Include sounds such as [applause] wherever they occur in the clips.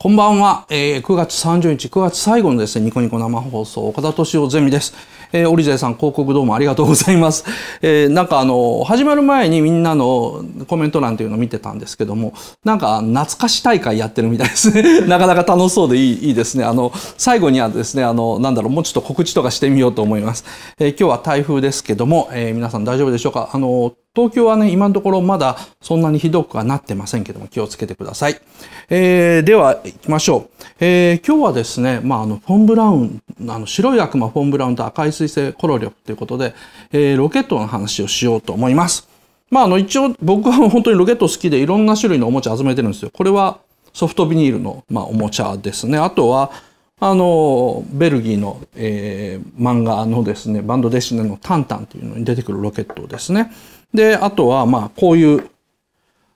こんばんは、えー、9月30日、9月最後のですね、ニコニコ生放送、岡田敏夫ゼミです。えー、織リさん、広告どうもありがとうございます。[laughs] えー、なんかあの、始まる前にみんなのコメント欄というのを見てたんですけども、なんか懐かし大会やってるみたいですね。[laughs] なかなか楽しそうでいいいいですね。あの、最後にはですね、あの、なんだろう、もうちょっと告知とかしてみようと思います。えー、今日は台風ですけども、えー、皆さん大丈夫でしょうかあの、東京はね、今のところまだそんなにひどくはなってませんけども、気をつけてください。えー、では、行きましょう。えー、今日はですね、まあ、あの、フォン・ブラウン、あの、白い悪魔フォン・ブラウンと赤い彗星コロリョということで、えー、ロケットの話をしようと思います。まあ、あの、一応、僕は本当にロケット好きでいろんな種類のおもちゃ集めてるんですよ。これはソフトビニールの、まあ、おもちゃですね。あとは、あの、ベルギーの、えー、漫画のですね、バンドデシネのタンタンというのに出てくるロケットですね。で、あとは、まあ、こういう、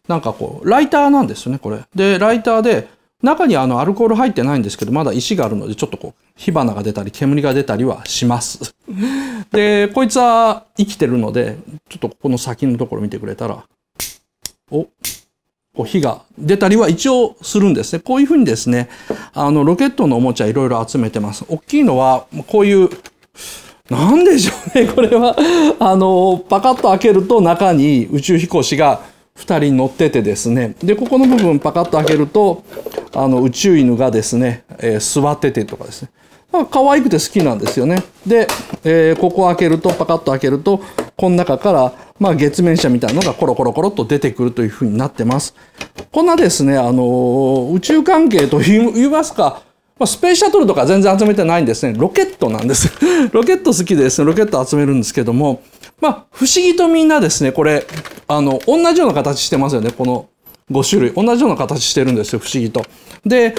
なんかこう、ライターなんですよね、これ。で、ライターで、中にあのアルコール入ってないんですけど、まだ石があるので、ちょっとこう、火花が出たり、煙が出たりはします。[laughs] で、こいつは生きてるので、ちょっとここの先のところ見てくれたら、お、こう火が出たりは一応するんですね。こういうふうにですね、あの、ロケットのおもちゃいろいろ集めてます。大きいのは、こういう、なんでしょうね、これは。[laughs] あの、パカッと開けると中に宇宙飛行士が2人乗っててですね。で、ここの部分パカッと開けると、あの、宇宙犬がですね、えー、座っててとかですね。可愛くて好きなんですよね。で、えー、ここ開けると、パカッと開けると、この中から、まあ、月面車みたいなのがコロコロコロっと出てくるというふうになってます。こんなですね、あのー、宇宙関係と言いますか、まあ、スペースシャトルとか全然集めてないんですね。ロケットなんです。[laughs] ロケット好きでですね、ロケット集めるんですけども、まあ、不思議とみんなですね、これ、あの、同じような形してますよね。この5種類。同じような形してるんですよ、不思議と。で、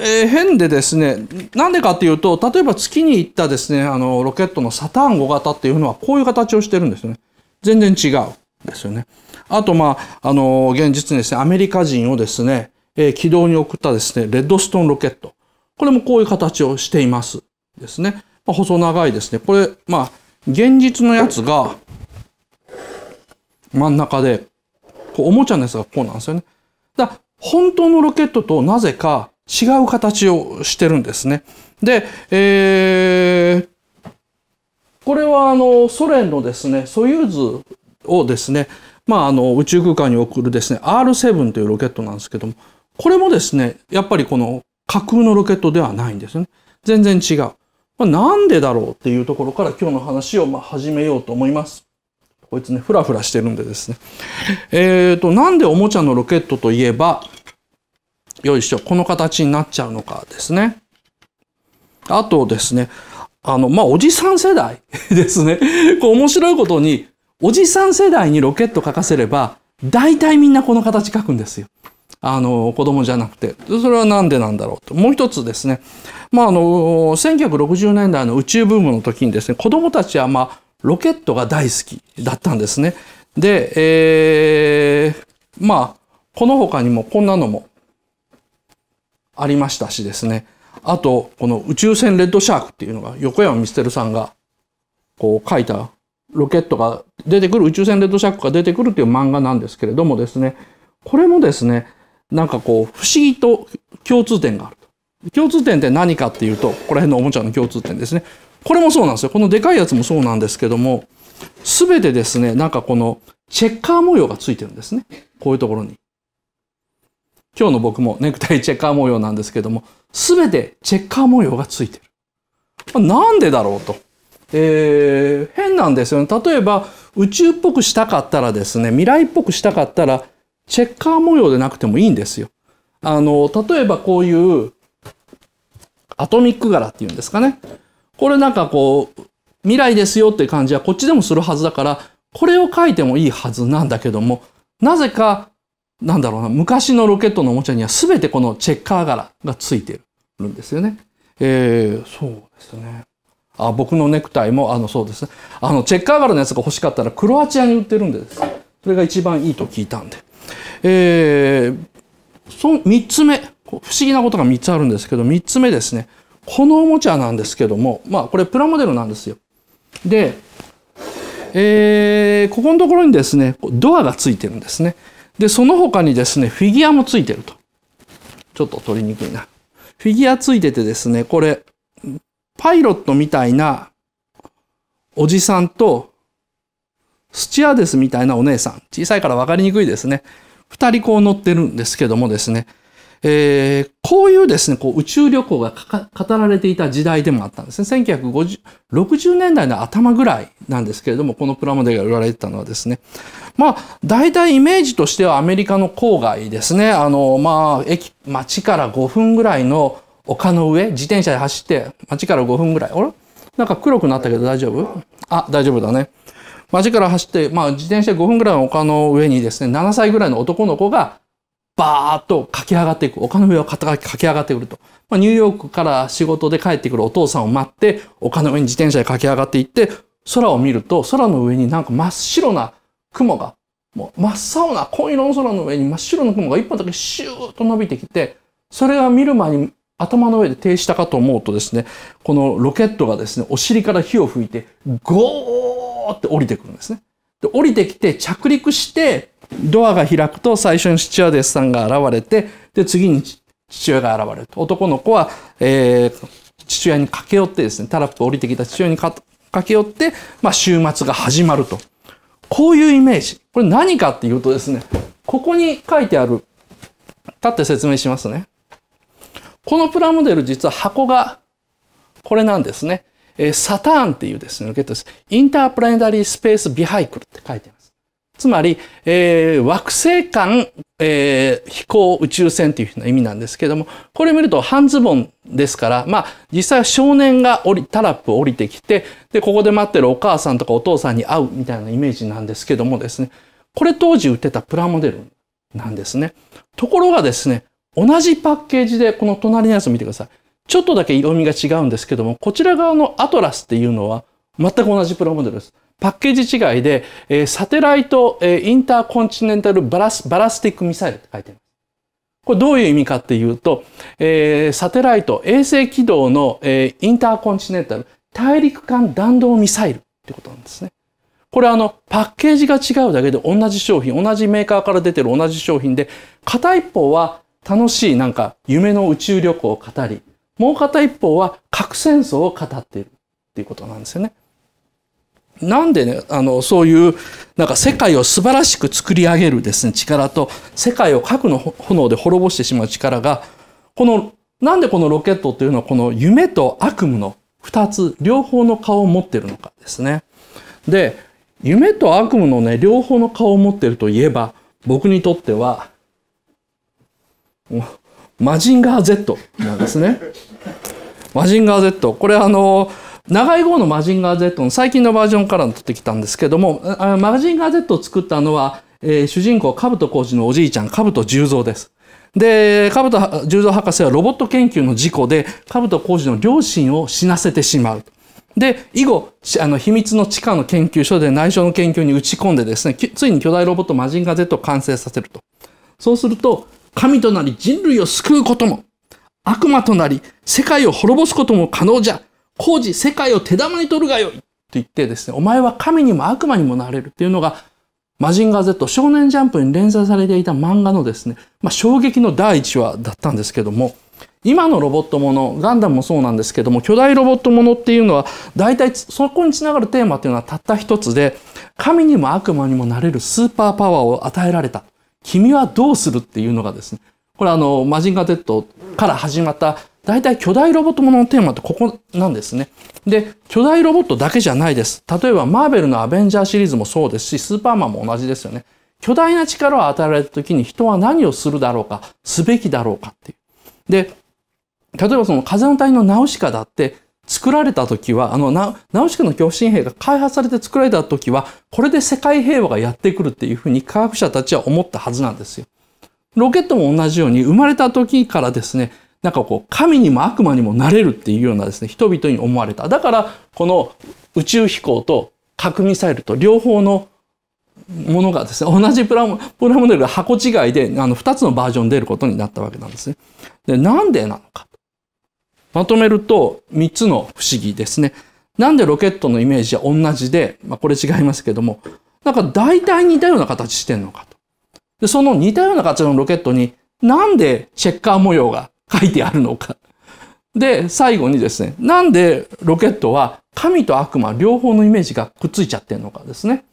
えー、変でですね、なんでかっていうと、例えば月に行ったですね、あの、ロケットのサターン5型っていうのはこういう形をしてるんですよね。全然違うんですよね。あと、まあ、あの、現実にですね、アメリカ人をですね、えー、軌道に送ったですね、レッドストーンロケット。これもこういう形をしています。ですね。まあ、細長いですね。これ、まあ、現実のやつが、真ん中で、こうおもちゃのやつがこうなんですよね。だ本当のロケットとなぜか違う形をしてるんですね。で、えー、これはあのソ連のですね、ソユーズをですね、まあ、あの宇宙空間に送るですね、R7 というロケットなんですけども、これもですね、やっぱりこの架空のロケットではないんですよね。全然違う。まあ、なんでだろうっていうところから今日の話をま始めようと思います。こいつね、ふらふらしてるんでですね。[laughs] えっ、ー、と、なんでおもちゃのロケットといえば、よいしょ、この形になっちゃうのかですね。あとですね、あの、まあ、おじさん世代 [laughs] ですね。こう面白いことに、おじさん世代にロケット書かせれば、大体みんなこの形書くんですよ。あの子供じゃなくてそれは何でなんだろうともう一つですね、まあ、あの1960年代の宇宙ブームの時にですね子供たちは、まあ、ロケットが大好きだったんですね。で、えー、まあこの他にもこんなのもありましたしですねあとこの宇宙船レッドシャークっていうのが横山ミステルさんがこう書いたロケットが出てくる宇宙船レッドシャークが出てくるっていう漫画なんですけれどもですねこれもですねなんかこう、不思議と共通点がある。共通点って何かっていうと、ここら辺のおもちゃの共通点ですね。これもそうなんですよ。このでかいやつもそうなんですけども、すべてですね、なんかこのチェッカー模様がついてるんですね。こういうところに。今日の僕もネクタイチェッカー模様なんですけども、すべてチェッカー模様がついてる。なんでだろうと。えー、変なんですよね。例えば、宇宙っぽくしたかったらですね、未来っぽくしたかったら、チェッカー模様でなくてもいいんですよ。あの、例えばこういうアトミック柄っていうんですかね。これなんかこう、未来ですよって感じはこっちでもするはずだから、これを書いてもいいはずなんだけども、なぜか、なんだろうな、昔のロケットのおもちゃには全てこのチェッカー柄がついてるんですよね。えー、そうですね。あ、僕のネクタイも、あの、そうですね。あの、チェッカー柄のやつが欲しかったらクロアチアに売ってるんです。それが一番いいと聞いたんで。えー、そ3つ目、不思議なことが3つあるんですけど、3つ目ですね。このおもちゃなんですけども、まあこれプラモデルなんですよ。で、えー、ここのところにですね、ドアがついてるんですね。で、その他にですね、フィギュアもついてると。ちょっと取りにくいな。フィギュアついててですね、これ、パイロットみたいなおじさんと、スチアデスみたいなお姉さん。小さいから分かりにくいですね。二人こう乗ってるんですけどもですね、えー、こういうですね、こう宇宙旅行が語られていた時代でもあったんですね。1960年代の頭ぐらいなんですけれども、このプラモデルが売られてたのはですね。まあ、大体イメージとしてはアメリカの郊外ですね。あの、まあ、駅、街から5分ぐらいの丘の上、自転車で走って、街から5分ぐらい。あれなんか黒くなったけど大丈夫あ、大丈夫だね。街から走って、まあ、自転車5分ぐらいの丘の上にですね、7歳ぐらいの男の子が、バーっと駆け上がっていく。丘の上を駆け上がってくると。まあ、ニューヨークから仕事で帰ってくるお父さんを待って、丘の上に自転車で駆け上がっていって、空を見ると、空の上になんか真っ白な雲が、もう真っ青な紺色の空の上に真っ白な雲が一本だけシューッと伸びてきて、それが見る前に頭の上で停止したかと思うとですね、このロケットがですね、お尻から火を吹いて、ゴーーって降りてくるんですね。で、降りてきて着陸して、ドアが開くと最初にスチュアデスさんが現れて、で、次に父親が現れる。男の子は、えー、父親に駆け寄ってですね、タラップ降りてきた父親に駆け寄って、まあ、週末が始まると。こういうイメージ。これ何かっていうとですね、ここに書いてある、立って説明しますね。このプラモデル実は箱がこれなんですね。えサターンっていうですね、ロケットです。インタープラネタリースペースビハイクルって書いてます。つまり、えー、惑星間、えー、飛行宇宙船っていう意味なんですけども、これ見ると半ズボンですから、まあ、実際少年が降り、タラップ降りてきて、で、ここで待ってるお母さんとかお父さんに会うみたいなイメージなんですけどもですね、これ当時売ってたプラモデルなんですね。ところがですね、同じパッケージで、この隣のやつを見てください。ちょっとだけ色味が違うんですけども、こちら側のアトラスっていうのは全く同じプラモデルです。パッケージ違いで、えサテライト、えインターコンチネンタルバラスバラスティックミサイルって書いてあます。これどういう意味かっていうと、えー、サテライト、衛星軌道の、えインターコンチネンタル、大陸間弾道ミサイルってことなんですね。これあの、パッケージが違うだけで同じ商品、同じメーカーから出てる同じ商品で、片一方は楽しいなんか夢の宇宙旅行を語り、もう片一方は核戦争を語っているっていうことなんですよね。なんでね、あの、そういう、なんか世界を素晴らしく作り上げるですね、力と、世界を核の炎で滅ぼしてしまう力が、この、なんでこのロケットというのはこの夢と悪夢の二つ、両方の顔を持っているのかですね。で、夢と悪夢のね、両方の顔を持っているといえば、僕にとっては、マジンガー Z なんですね。マジンガー Z。これあの、長い号のマジンガー Z の最近のバージョンから取ってきたんですけども、マジンガー Z を作ったのは、えー、主人公、兜浩二のおじいちゃん、兜十三です。で、兜十三博士はロボット研究の事故で、兜浩二の両親を死なせてしまう。で、以後、あの、秘密の地下の研究所で内緒の研究に打ち込んでですね、ついに巨大ロボットマジンガー Z を完成させると。そうすると、神となり人類を救うことも、悪魔となり世界を滅ぼすことも可能じゃ。工事世界を手玉に取るがよいと言ってですね、お前は神にも悪魔にもなれるっていうのが、マジンガー Z 少年ジャンプに連載されていた漫画のですね、まあ、衝撃の第1話だったんですけども、今のロボットもの、ガンダムもそうなんですけども、巨大ロボットものっていうのは、大体そこにつながるテーマっていうのはたった一つで、神にも悪魔にもなれるスーパーパワーを与えられた。君はどうするっていうのがですね、これあの、マジンガー Z から始まった、大体巨大ロボットもののテーマってここなんですね。で、巨大ロボットだけじゃないです。例えば、マーベルのアベンジャーシリーズもそうですし、スーパーマンも同じですよね。巨大な力を与えられた時に人は何をするだろうか、すべきだろうかっていう。で、例えばその風の谷のナウシカだって、作られた時は、あの、ナウシカの共振兵が開発されて作られた時は、これで世界平和がやってくるっていうふうに科学者たちは思ったはずなんですよ。ロケットも同じように生まれた時からですね、なんかこう、神にも悪魔にもなれるっていうようなですね、人々に思われた。だから、この宇宙飛行と核ミサイルと両方のものがですね、同じプラモプラモデルが箱違いで、あの、二つのバージョン出ることになったわけなんですね。で、なんでなのか。まとめると3つの不思議ですね。なんでロケットのイメージは同じで、まあ、これ違いますけども、なんか大体似たような形してんのかと。で、その似たような形のロケットになんでチェッカー模様が書いてあるのか。で、最後にですね、なんでロケットは神と悪魔両方のイメージがくっついちゃってるのかですね。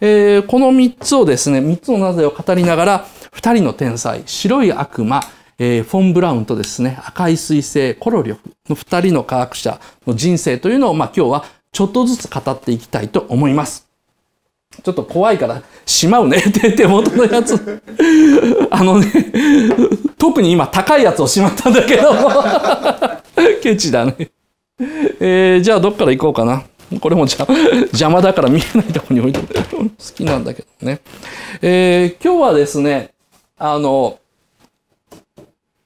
えー、この3つをですね、3つのなぜを語りながら、2人の天才、白い悪魔、えー、フォン・ブラウンとですね、赤い彗星、コロリョフの二人の科学者の人生というのを、まあ、今日はちょっとずつ語っていきたいと思います。ちょっと怖いから、しまうね。[laughs] 手元のやつ。あのね、特に今高いやつをしまったんだけど。[laughs] ケチだね。えー、じゃあどっから行こうかな。これもじゃ邪魔だから見えないとこに置いて好きなんだけどね。えー、今日はですね、あの、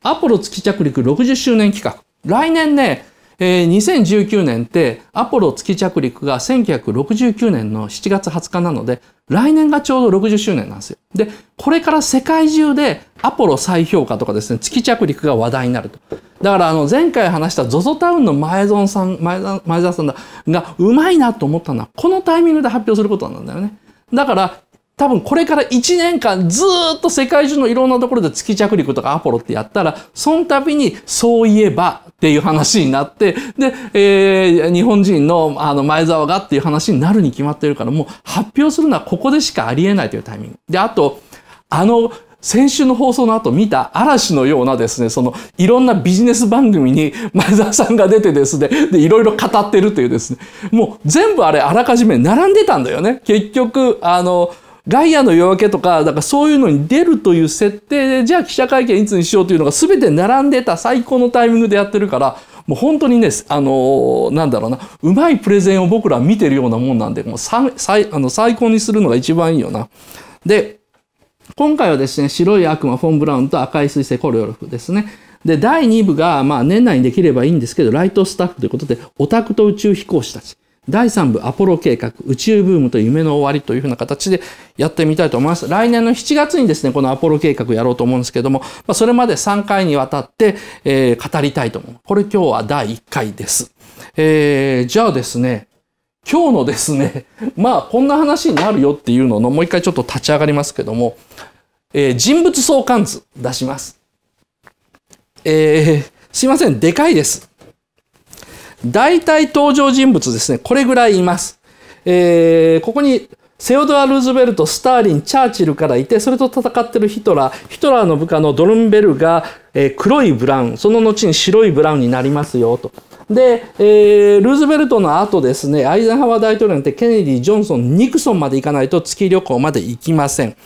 アポロ月着陸60周年企画。来年ね、えー、2019年ってアポロ月着陸が1969年の7月20日なので、来年がちょうど60周年なんですよ。で、これから世界中でアポロ再評価とかですね、月着陸が話題になると。だからあの前回話した ZOZO タウンの前園さん、前前澤さんだがうまいなと思ったのはこのタイミングで発表することなんだよね。だから多分これから1年間ずっと世界中のいろんなところで月着陸とかアポロってやったら、その度にそういえばっていう話になって、で、えー、日本人のあの前澤がっていう話になるに決まってるから、もう発表するのはここでしかありえないというタイミング。で、あと、あの、先週の放送の後見た嵐のようなですね、そのいろんなビジネス番組に前澤さんが出てですね、で、いろいろ語ってるというですね、もう全部あれあらかじめ並んでたんだよね。結局、あの、ガイアの夜明けとか、だからそういうのに出るという設定で、じゃあ記者会見いつにしようというのが全て並んでた最高のタイミングでやってるから、もう本当にね、あのー、なんだろうな、うまいプレゼンを僕ら見てるようなもんなんで、もう最あの最高にするのが一番いいよな。で、今回はですね、白い悪魔フォン・ブラウンと赤い彗星コリオルフですね。で、第2部が、まあ年内にできればいいんですけど、ライトスタッフということで、オタクと宇宙飛行士たち。第3部アポロ計画、宇宙ブームと夢の終わりというふうな形でやってみたいと思います。来年の7月にですね、このアポロ計画やろうと思うんですけども、まそれまで3回にわたって、えー、語りたいと思う。これ今日は第1回です。えー、じゃあですね、今日のですね、[laughs] まあこんな話になるよっていうのの、もう一回ちょっと立ち上がりますけども、えー、人物相関図出します。えー、すいません、でかいです。大体登場人物ですね、これぐらいいます。えー、ここにセオドア・ルーズベルト、スターリン、チャーチルからいて、それと戦ってるヒトラー、ヒトラーの部下のドルンベルが、えー、黒いブラウン、その後に白いブラウンになりますよと。で、えー、ルーズベルトの後ですね、アイゼンハワー大統領にてケネディ、ジョンソン、ニクソンまで行かないと月旅行まで行きません。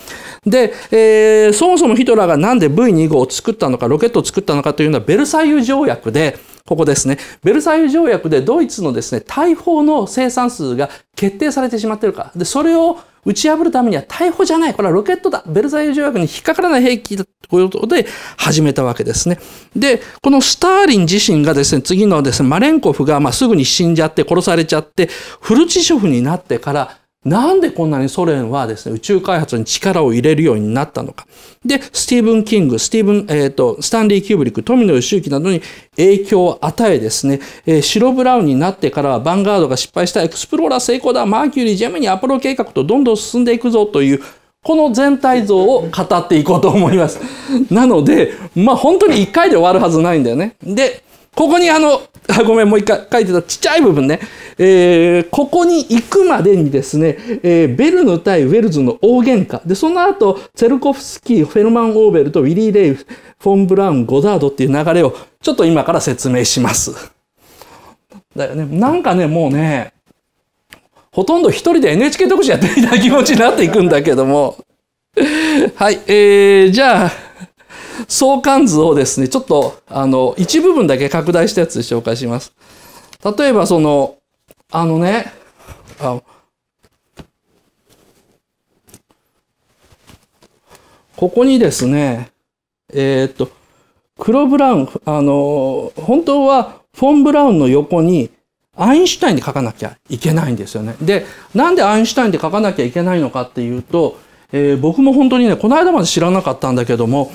で、えー、そもそもヒトラーがなんで v 2号を作ったのか、ロケットを作ったのかというのはベルサイユ条約で、ここですね。ベルサイユ条約でドイツのですね、大砲の生産数が決定されてしまってるかで、それを打ち破るためには大砲じゃない、これはロケットだ、ベルサイユ条約に引っかからない兵器だということで始めたわけですね。で、このスターリン自身がですね、次のですね、マレンコフがまあすぐに死んじゃって殺されちゃって、フルチショフになってから、なんでこんなにソ連はですね、宇宙開発に力を入れるようになったのか。で、スティーブン・キング、スティーブン、えっ、ー、と、スタンリー・キューブリック、富野義行などに影響を与えですね、えー、白ブラウンになってからは、バンガードが失敗した、エクスプローラー成功だ、マーキュリー、ジェミニ、アポロ計画とどんどん進んでいくぞという、この全体像を語っていこうと思います。なので、まあ本当に一回で終わるはずないんだよね。で、ここにあの、あごめん、もう一回書いてたちっちゃい部分ね。えー、ここに行くまでにですね、えー、ベルヌ対ウェルズの大喧嘩。で、その後、ツェルコフスキー、フェルマン・オーベルとウィリー・レイフ、フォン・ブラウン、ゴダードっていう流れをちょっと今から説明します。だよね。なんかね、もうね、ほとんど一人で NHK 特集やってみたいな気持ちになっていくんだけども。はい、えー、じゃあ、相関図をですね、ちょっと、あの、一部分だけ拡大したやつで紹介します。例えば、その、あのね、あここにですね、えー、っと、黒ブラウン、あの、本当はフォン・ブラウンの横にアインシュタインで書かなきゃいけないんですよね。で、なんでアインシュタインで書かなきゃいけないのかっていうと、えー、僕も本当にね、この間まで知らなかったんだけども、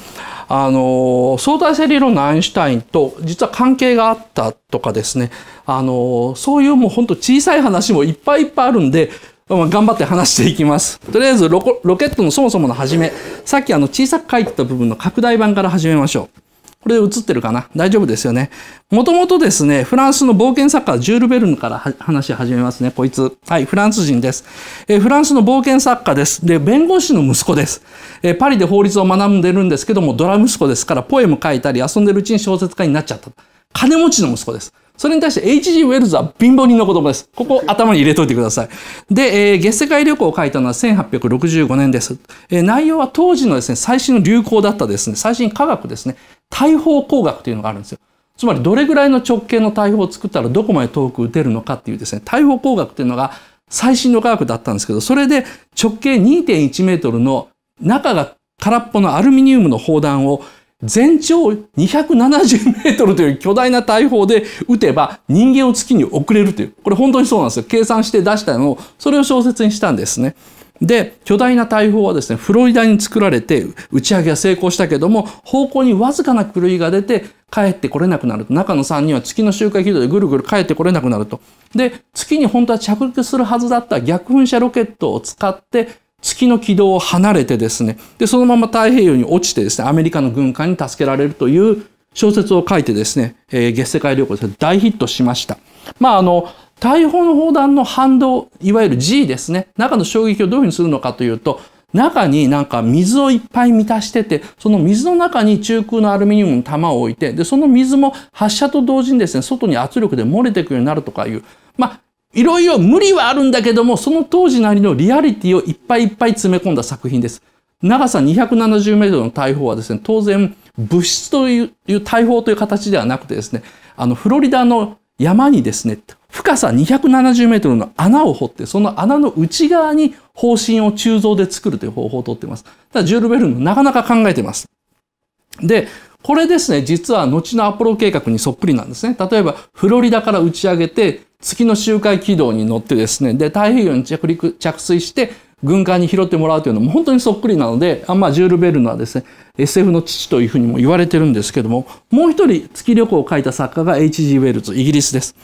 あの相対性理論のアインシュタインと実は関係があったとかですねあのそういうもうほんと小さい話もいっぱいいっぱいあるんで頑張って話していきます。とりあえずロケットのそもそもの始め、さっきあの小さく書いてた部分の拡大版から始めましょう。これで映ってるかな大丈夫ですよね。もともとですね、フランスの冒険作家、ジュール・ベルンから話し始めますね、こいつ。はい、フランス人です。えー、フランスの冒険作家です。で、弁護士の息子です。えー、パリで法律を学んでるんですけども、ドラ息子ですから、ポエム書いたり、遊んでるうちに小説家になっちゃった。金持ちの息子です。それに対して H.G. ウェルズは貧乏人の子供です。ここ頭に入れといてください。で、えー、月世界旅行を書いたのは1865年です。えー、内容は当時のですね、最新の流行だったですね、最新科学ですね。大砲工学というのがあるんですよ。つまりどれぐらいの直径の大砲を作ったらどこまで遠く撃てるのかっていうですね、大砲工学というのが最新の科学だったんですけど、それで直径2.1メートルの中が空っぽのアルミニウムの砲弾を全長270メートルという巨大な大砲で撃てば人間を月に送れるという。これ本当にそうなんですよ。計算して出したのを、それを小説にしたんですね。で、巨大な大砲はですね、フロリダに作られて、打ち上げは成功したけども、方向にわずかな狂いが出て、帰ってこれなくなると。中の3人は月の周回軌道でぐるぐる帰ってこれなくなると。で、月に本当は着陸するはずだった逆噴射ロケットを使って、月の軌道を離れてですね、で、そのまま太平洋に落ちてですね、アメリカの軍艦に助けられるという小説を書いてですね、えー、月世界旅行で大ヒットしました。まあ、あの、大砲の砲弾の反動、いわゆる G ですね。中の衝撃をどういうふうにするのかというと、中になんか水をいっぱい満たしてて、その水の中に中空のアルミニウムの玉を置いて、で、その水も発射と同時にですね、外に圧力で漏れていくようになるとかいう、まあ、いろいろ無理はあるんだけども、その当時なりのリアリティをいっぱいいっぱい詰め込んだ作品です。長さ270メートルの大砲はですね、当然物質という大砲という形ではなくてですね、あの、フロリダの山にですね、深さ270メートルの穴を掘って、その穴の内側に方針を鋳造で作るという方法をとっています。ただ、ジュール・ベルンもなかなか考えています。で、これですね、実は後のアポロ計画にそっくりなんですね。例えば、フロリダから打ち上げて、月の周回軌道に乗ってですね、で、太平洋に着陸、着水して、軍艦に拾ってもらうというのも本当にそっくりなので、あまあ、ジュール・ベルンはですね、SF の父というふうにも言われてるんですけども、もう一人月旅行を書いた作家が H.G. ウェルズ、イギリスです。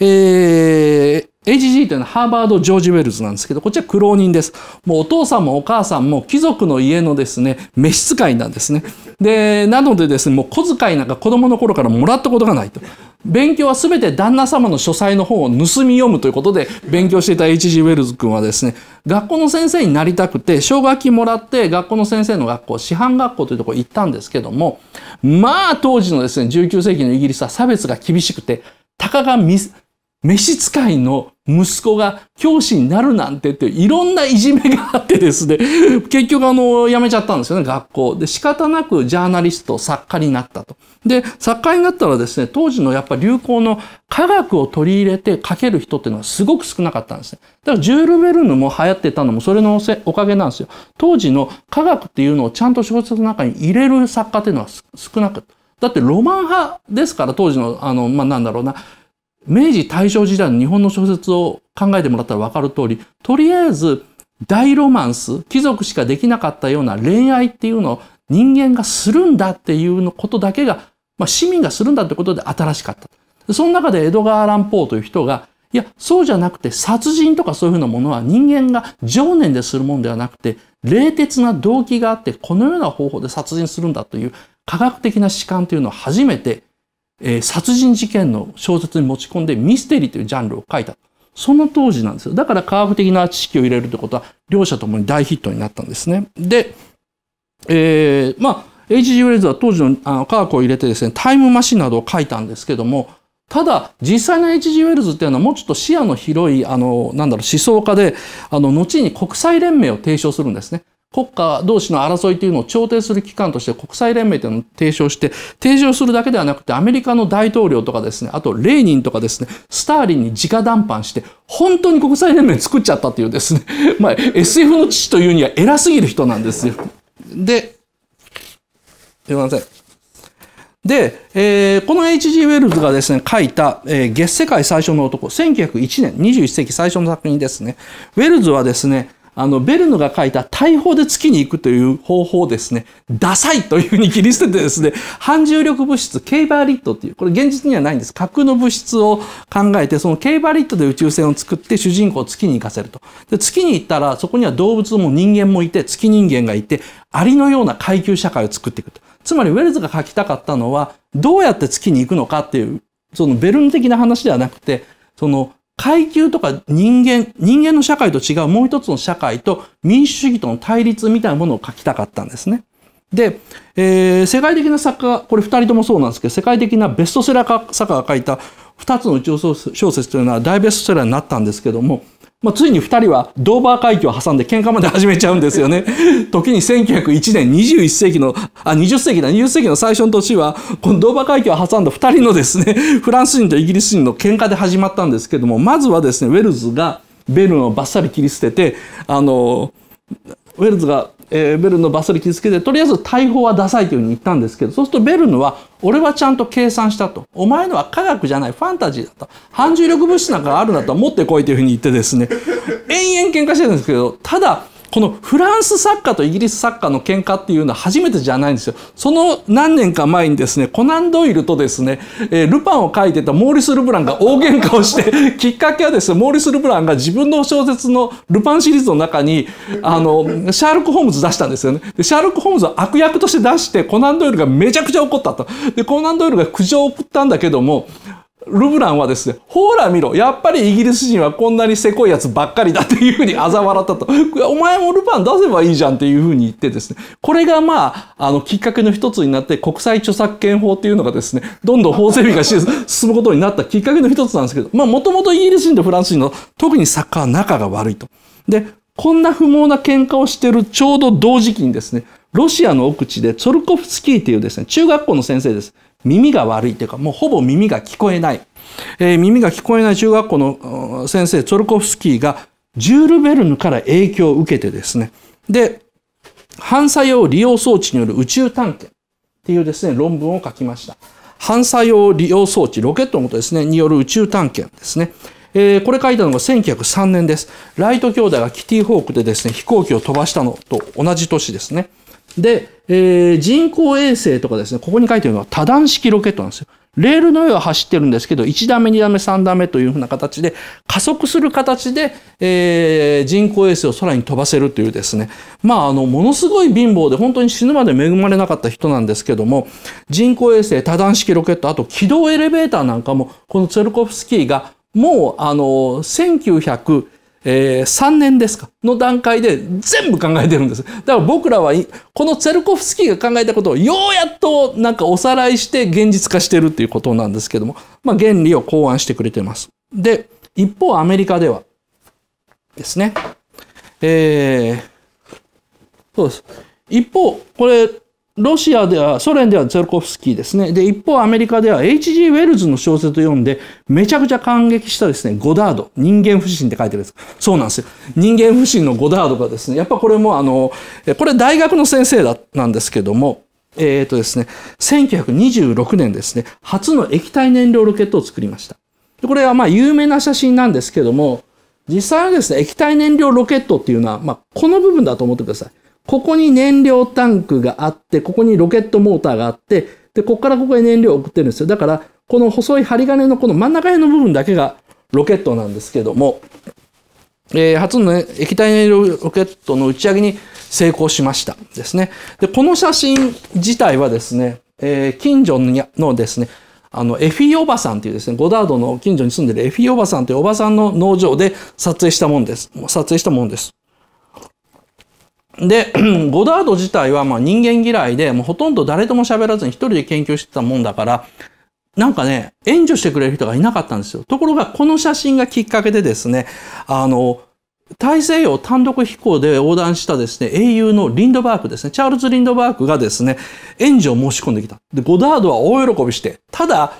えー HG というのはハーバード・ジョージ・ウェルズなんですけど、こっちは苦労人です。もうお父さんもお母さんも貴族の家のですね、召使いなんですね。で、なのでですね、もう小遣いなんか子供の頃からもらったことがないと。勉強は全て旦那様の書斎の本を盗み読むということで勉強していた H.G. ウェルズ君はですね、学校の先生になりたくて、奨学金もらって学校の先生の学校、師範学校というところ行ったんですけども、まあ当時のですね、19世紀のイギリスは差別が厳しくて、たかが召使いの息子が教師になるなんてっていろんないじめがあってですね、[laughs] 結局あの、辞めちゃったんですよね、学校。で、仕方なくジャーナリスト、作家になったと。で、作家になったらですね、当時のやっぱ流行の科学を取り入れて書ける人っていうのはすごく少なかったんですね。だからジュール・ベルヌも流行ってたのもそれのおかげなんですよ。当時の科学っていうのをちゃんと小説の中に入れる作家っていうのは少なく。だってロマン派ですから、当時の、あの、まあ、なんだろうな。明治大正時代の日本の小説を考えてもらったらわかる通り、とりあえず大ロマンス、貴族しかできなかったような恋愛っていうのを人間がするんだっていうのことだけが、まあ、市民がするんだってことで新しかった。その中で江戸川乱歩という人が、いや、そうじゃなくて殺人とかそういうふうなものは人間が情念でするものではなくて、冷徹な動機があって、このような方法で殺人するんだという科学的な主観というのを初めてえー、殺人事件の小説に持ち込んでミステリーというジャンルを書いた。その当時なんですよ。だから科学的な知識を入れるということは、両者ともに大ヒットになったんですね。で、えー、まあ、H.G. ウェルズは当時のあの科学を入れてですね、タイムマシンなどを書いたんですけども、ただ、実際の H.G. ウェルズっていうのはもうちょっと視野の広い、あの、なんだろう、思想家で、あの、後に国際連盟を提唱するんですね。国家同士の争いというのを調停する機関として国際連盟というのを提唱して、提唱するだけではなくてアメリカの大統領とかですね、あとレーニンとかですね、スターリンに直談判して、本当に国際連盟作っちゃったというですね、[laughs] まあ SF の父というには偉すぎる人なんですよ。で、すいません。で、えー、この H.G. ウェルズがですね、書いた、えー、月世界最初の男、1901年、21世紀最初の作品ですね。ウェルズはですね、あの、ベルヌが書いた大砲で月に行くという方法をですね、ダサいというふうに切り捨ててですね、反重力物質、ケイバーリットっていう、これ現実にはないんです。架空の物質を考えて、そのケイバーリットで宇宙船を作って主人公を月に行かせると。で、月に行ったら、そこには動物も人間もいて、月人間がいて、アリのような階級社会を作っていくと。つまり、ウェルズが書きたかったのは、どうやって月に行くのかっていう、そのベルヌ的な話ではなくて、その階級とか人間、人間の社会と違うもう一つの社会と民主主義との対立みたいなものを書きたかったんですね。で、えー、世界的な作家、これ二人ともそうなんですけど、世界的なベストセラー作家が書いた二つの宇宙小説というのは大ベストセラーになったんですけども、まあ、ついに2人はドーバー海峡を挟んで喧嘩まで始めちゃうんですよね。[laughs] 時に1901年21世紀の、あ、20世紀だ、20世紀の最初の年は、このドーバー海峡を挟んだ2人のですね、[laughs] フランス人とイギリス人の喧嘩で始まったんですけども、まずはですね、ウェルズがベルンをバッサリ切り捨てて、あの、ウェルズがえー、ベルヌのバスリ気つけてとりあえず大砲はダサいというふうに言ったんですけどそうするとベルヌは俺はちゃんと計算したとお前のは科学じゃないファンタジーだと反重力物質なんかあるんだと持ってこいというふうに言ってですね [laughs] 延々喧嘩してるんですけどただこのフランス作家とイギリス作家の喧嘩っていうのは初めてじゃないんですよ。その何年か前にですね、コナン・ドイルとですね、えルパンを書いてたモーリス・ルブランが大喧嘩をして、[laughs] きっかけはですね、モーリス・ルブランが自分の小説のルパンシリーズの中に、あの、シャーロック・ホームズ出したんですよね。で、シャーロック・ホームズを悪役として出して、コナン・ドイルがめちゃくちゃ怒ったと。で、コナン・ドイルが苦情を送ったんだけども、ルブランはですね、ほら見ろ、やっぱりイギリス人はこんなにせこいやつばっかりだっていうふうに嘲笑ったと。[laughs] お前もルパン出せばいいじゃんっていうふうに言ってですね、これがまあ、あの、きっかけの一つになって国際著作権法っていうのがですね、どんどん法整備が進むことになったきっかけの一つなんですけど、まあ、もともとイギリス人とフランス人の特にサッカーは仲が悪いと。で、こんな不毛な喧嘩をしてるちょうど同時期にですね、ロシアの奥地でツォルコフスキーというですね、中学校の先生です。耳が悪いというか、もうほぼ耳が聞こえない。えー、耳が聞こえない中学校の先生、ツォルコフスキーが、ジュール・ベルヌから影響を受けてですね。で、反作用利用装置による宇宙探検っていうですね、論文を書きました。反作用利用装置、ロケットのことですね、による宇宙探検ですね。えー、これ書いたのが1903年です。ライト兄弟がキティホークでですね、飛行機を飛ばしたのと同じ年ですね。で、えー、人工衛星とかですね、ここに書いてるのは多段式ロケットなんですよ。レールの上は走ってるんですけど、1段目、2段目、3段目というふうな形で、加速する形で、えー、人工衛星を空に飛ばせるというですね。まあ、あの、ものすごい貧乏で、本当に死ぬまで恵まれなかった人なんですけども、人工衛星、多段式ロケット、あと軌道エレベーターなんかも、このツェルコフスキーが、もう、あの、1900、えー、3年ですかの段階で全部考えてるんです。だから僕らは、このツェルコフスキーが考えたことをようやっとなんかおさらいして現実化してるっていうことなんですけども、まあ原理を考案してくれてます。で、一方アメリカではですね、えー、そうです。一方、これ、ロシアでは、ソ連ではツェルコフスキーですね。で、一方アメリカでは H.G. ウェルズの小説を読んで、めちゃくちゃ感激したですね、ゴダード、人間不信って書いてるんです。そうなんですよ。人間不信のゴダードがですね、やっぱこれもあの、これ大学の先生だ、なんですけども、えっ、ー、とですね、1926年ですね、初の液体燃料ロケットを作りました。これはまあ有名な写真なんですけども、実際はですね、液体燃料ロケットっていうのは、まあこの部分だと思ってください。ここに燃料タンクがあって、ここにロケットモーターがあって、で、ここからここへ燃料を送ってるんですよ。だから、この細い針金のこの真ん中辺の部分だけがロケットなんですけども、えー、初の、ね、液体燃料ロケットの打ち上げに成功しました。ですね。で、この写真自体はですね、えー、近所のですね、あの、エフィおばさんというですね、ゴダードの近所に住んでるエフィおばさんというおばさんの農場で撮影したもんです。撮影したもんです。で、[clears throat] ゴダード自体はま人間嫌いで、もうほとんど誰とも喋らずに一人で研究してたもんだから、なんかね、援助してくれる人がいなかったんですよ。ところが、この写真がきっかけでですね、あの、大西洋単独飛行で横断したですね、英雄のリンドバークですね、チャールズ・リンドバークがですね、援助を申し込んできた。で、ゴダードは大喜びして、ただ、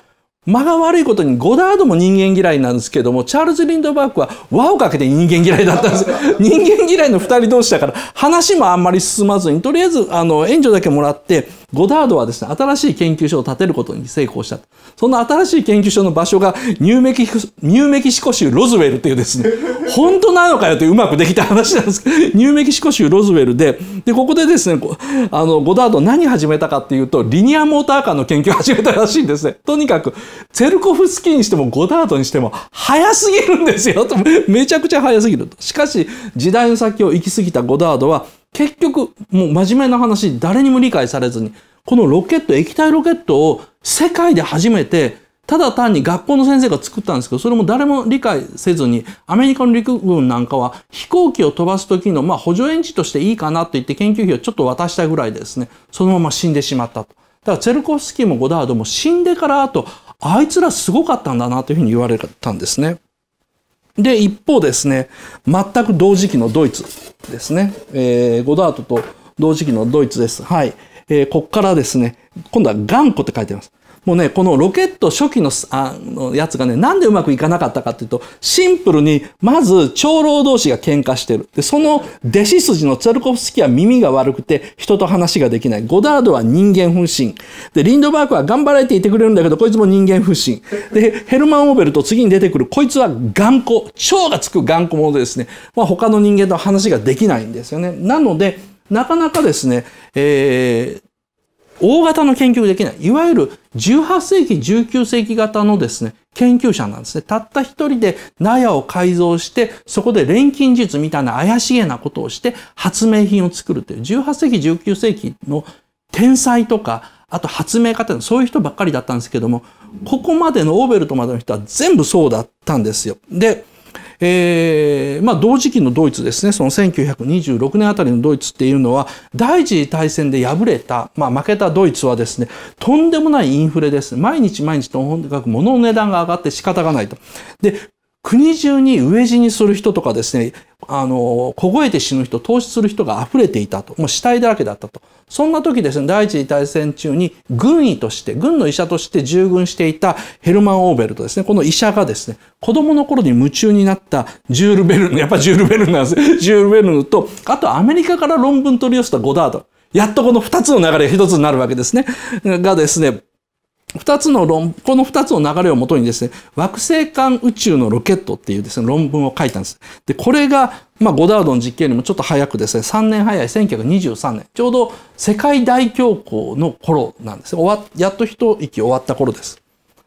間が悪いことにゴダードも人間嫌いなんですけどもチャールズ・リンドバーグは輪をかけて人間嫌いだったんです [laughs] 人間嫌いの2人同士だから話もあんまり進まずにとりあえずあの援助だけもらってゴダードはですね、新しい研究所を建てることに成功した。その新しい研究所の場所がニューメキニューメキシコ州ロズウェルっていうですね、[laughs] 本当なのかよってううまくできた話なんですけど、ニューメキシコ州ロズウェルで、で、ここでですね、あの、ゴダード何始めたかっていうと、リニアモーターカーの研究を始めたらしいんですね。とにかく、ツェルコフスキーにしてもゴダードにしても、早すぎるんですよと。めちゃくちゃ早すぎると。しかし、時代の先を行き過ぎたゴダードは、結局、もう真面目な話、誰にも理解されずに、このロケット、液体ロケットを世界で初めて、ただ単に学校の先生が作ったんですけど、それも誰も理解せずに、アメリカの陸軍なんかは飛行機を飛ばす時の、まあ、補助ジンとしていいかなと言って研究費をちょっと渡したぐらいですね、そのまま死んでしまったと。だからチェルコフスキーもゴダードも死んでから後、あいつらすごかったんだなというふうに言われたんですね。で、一方ですね、全く同時期のドイツですね、えー、ゴダートと同時期のドイツです。はい。えー、こっからですね、今度は頑固って書いてます。もうね、このロケット初期のあのやつがね、なんでうまくいかなかったかっていうと、シンプルに、まず、長老同士が喧嘩してる。で、その弟子筋のツェルコフスキーは耳が悪くて、人と話ができない。ゴダードは人間不信。で、リンドバークは頑張られていてくれるんだけど、こいつも人間不信。で、ヘルマン・オーベルと次に出てくる、こいつは頑固、蝶がつく頑固者でですね、まあ、他の人間と話ができないんですよね。なので、なかなかですね、えー、大型の研究できない。いわゆる18世紀、19世紀型のですね、研究者なんですね。たった一人で納屋を改造して、そこで錬金術みたいな怪しげなことをして発明品を作るという、18世紀、19世紀の天才とか、あと発明家ってそういう人ばっかりだったんですけども、ここまでのオーベルトまでの人は全部そうだったんですよ。で、えー、まあ、同時期のドイツですね、その1926年あたりのドイツっていうのは、第一次大戦で敗れた、まあ、負けたドイツはですね、とんでもないインフレです。毎日毎日とにかく物の値段が上がって仕方がないと。で、国中に飢え死にする人とかですね、あの、凍えて死ぬ人、凍死する人が溢れていたと。もう死体だらけだったと。そんな時ですね、第一次大戦中に軍医として、軍の医者として従軍していたヘルマン・オーベルとですね、この医者がですね、子供の頃に夢中になったジュール・ベルヌ、やっぱジュール・ベルヌなんですね。ジュール・ベルヌと、あとアメリカから論文取り寄せたゴダード。やっとこの二つの流れが一つになるわけですね。がですね、二つの論、この二つの流れをもとにですね、惑星間宇宙のロケットっていうですね、論文を書いたんです。で、これが、まあ、ゴダードの実験よりもちょっと早くですね、3年早い1923年、ちょうど世界大恐慌の頃なんです終わやっと一息終わった頃です。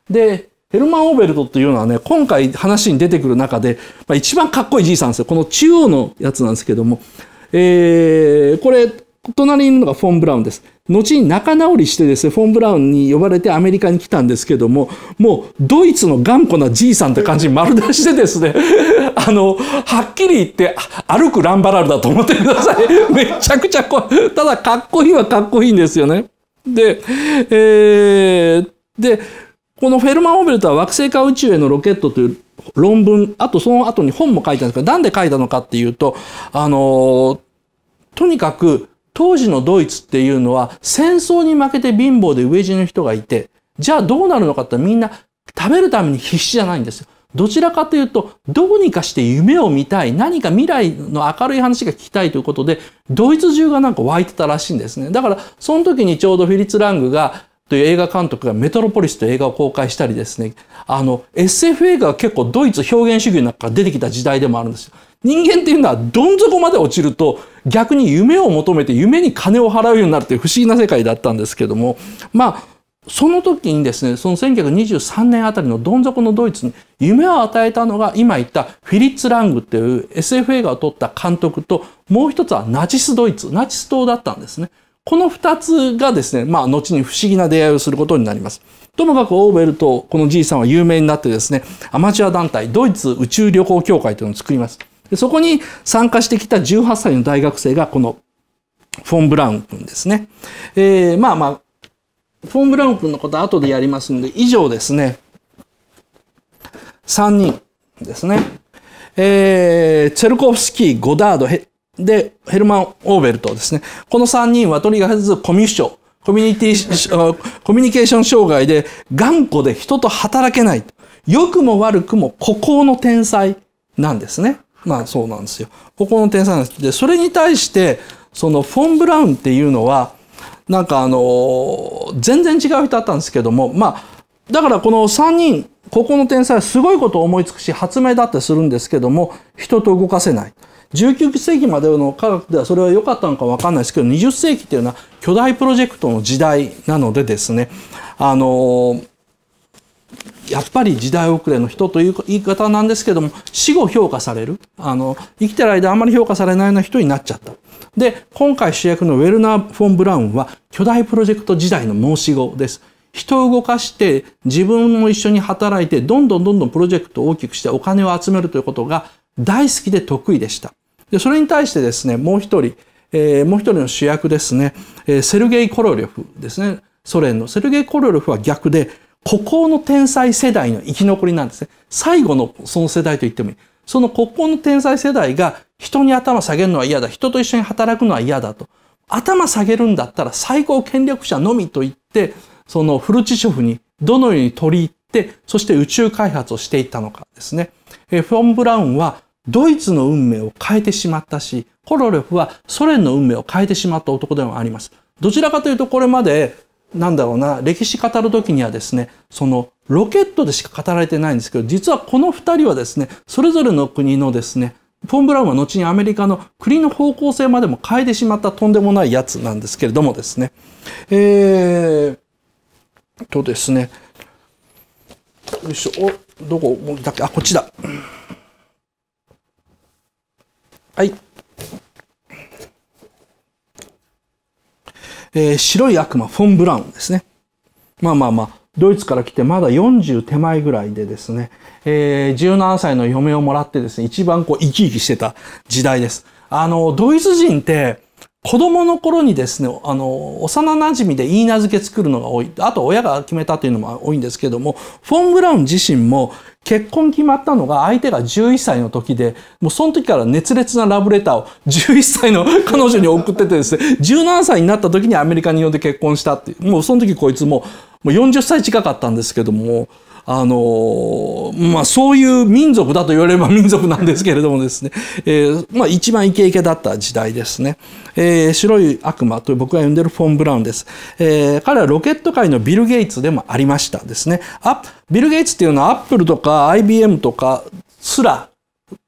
で、ヘルマン・オーベルトっていうのはね、今回話に出てくる中で、まあ、一番かっこいいじいさんですよ。この中央のやつなんですけども、えー、これ、隣にいるのがフォン・ブラウンです。後に仲直りしてですね、フォン・ブラウンに呼ばれてアメリカに来たんですけども、もうドイツの頑固なじいさんって感じに丸出してですね、[laughs] あの、はっきり言って、歩くランバラルだと思ってください。[laughs] めちゃくちゃこただかっこいいはかっこいいんですよね。で、えー、で、このフェルマン・オベルトは惑星化宇宙へのロケットという論文、あとその後に本も書いたんですけど、なんで書いたのかっていうと、あの、とにかく当時のドイツっていうのは戦争に負けて貧乏で飢え死の人がいて、じゃあどうなるのかってみんな食べるために必死じゃないんですよ。どちらかというと、どうにかして夢を見たい、何か未来の明るい話が聞きたいということで、ドイツ中がなんか湧いてたらしいんですね。だから、その時にちょうどフィリツ・ラングが、という映画監督がメトロポリスという映画を公開したりですね、あの、SF 映画が結構ドイツ表現主義の中から出てきた時代でもあるんですよ。人間っていうのはどん底まで落ちると、逆に夢を求めて夢に金を払うようになるという不思議な世界だったんですけども、まあ、その時にですね、その1923年あたりのどん底のドイツに夢を与えたのが今言ったフィリッツ・ラングっていう SF 映画を撮った監督と、もう一つはナチスドイツ、ナチス党だったんですね。この二つがですね、まあ、後に不思議な出会いをすることになります。ともかくオーベルとこのじいさんは有名になってですね、アマチュア団体、ドイツ宇宙旅行協会というのを作ります。でそこに参加してきた18歳の大学生がこのフォン・ブラウン君ですね。えー、まあまあ、フォン・ブラウン君のことは後でやりますんで、以上ですね。3人ですね。えー、チェルコフスキー、ゴダード、で、ヘルマン・オーベルトですね。この3人はとにかくコミュ障、コミュニティ、コミュニケーション障害で頑固で人と働けない。良くも悪くも孤高の天才なんですね。まあそうなんですよ。ここの点差なんです。で、それに対して、そのフォン・ブラウンっていうのは、なんかあの、全然違う人だったんですけども、まあ、だからこの3人、ここの天才はすごいことを思いつくし、発明だってするんですけども、人と動かせない。19世紀までの科学ではそれは良かったのかわかんないですけど、20世紀っていうのは巨大プロジェクトの時代なのでですね、あのー、やっぱり時代遅れの人という言い方なんですけども、死後評価される。あの、生きてる間あまり評価されないような人になっちゃった。で、今回主役のウェルナー・フォン・ブラウンは巨大プロジェクト時代の申し子です。人を動かして自分も一緒に働いてどんどんどんどんプロジェクトを大きくしてお金を集めるということが大好きで得意でした。で、それに対してですね、もう一人、えー、もう一人の主役ですね、えー、セルゲイ・コロリョフですね、ソ連の。セルゲイ・コロリョフは逆で、孤高の天才世代の生き残りなんですね。最後のその世代と言ってもいい。その孤高の天才世代が人に頭下げるのは嫌だ。人と一緒に働くのは嫌だと。頭下げるんだったら最高権力者のみと言って、そのフルチショフにどのように取り入って、そして宇宙開発をしていったのかですね。えフォン・ブラウンはドイツの運命を変えてしまったし、コロレフはソ連の運命を変えてしまった男でもあります。どちらかというとこれまでなんだろうな、歴史語る時にはですね、そのロケットでしか語られてないんですけど、実はこの2人はですね、それぞれの国のですね、フォン・ブラウンは後にアメリカの国の方向性までも変えてしまったとんでもないやつなんですけれどもですね。えー、とですね、よいしょ、お、どこだっけ、あ、こっちだ。はい。えー、白い悪魔、フォン・ブラウンですね。まあまあまあ、ドイツから来てまだ40手前ぐらいでですね、えー、17歳の嫁をもらってですね、一番こう生き生きしてた時代です。あの、ドイツ人って、子供の頃にですね、あの、幼馴染でいい名付け作るのが多い。あと親が決めたというのも多いんですけども、フォン・ブラウン自身も結婚決まったのが相手が11歳の時で、もうその時から熱烈なラブレターを11歳の [laughs] 彼女に送っててですね、17歳になった時にアメリカに呼んで結婚したっていう。もうその時こいつも、もう40歳近かったんですけども、あのまあ、そういう民族だと言われれば [laughs] 民族なんですけれどもですね、えー、まあ、一番イケイケだった時代ですね、えー、白い悪魔という僕が呼んでるフォン・ブラウンです、えー、彼はロケット界のビル・ゲイツでもありましたですねあビル・ゲイツっていうのはアップルとか IBM とかすら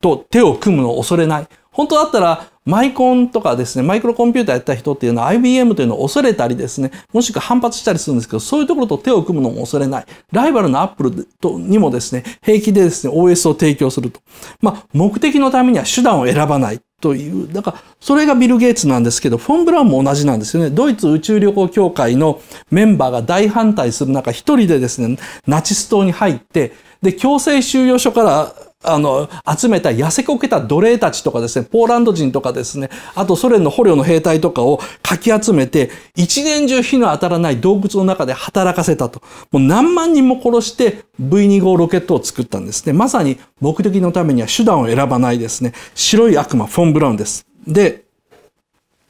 と手を組むのを恐れない本当だったらマイコンとかですね、マイクロコンピューターやった人っていうのは IBM というのを恐れたりですね、もしくは反発したりするんですけど、そういうところと手を組むのも恐れない。ライバルの Apple にもですね、平気でですね、OS を提供すると。まあ、目的のためには手段を選ばない。という、だから、それがビル・ゲイツなんですけど、フォン・ブラウンも同じなんですよね。ドイツ宇宙旅行協会のメンバーが大反対する中、一人でですね、ナチス党に入って、で、強制収容所からあの、集めた痩せこけた奴隷たちとかですね、ポーランド人とかですね、あとソ連の捕虜の兵隊とかをかき集めて、一年中火の当たらない洞窟の中で働かせたと。もう何万人も殺して V2 号ロケットを作ったんですね。まさに目的のためには手段を選ばないですね。白い悪魔、フォン・ブラウンです。で、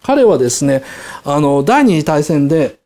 彼はですね、あの、第二次大戦で、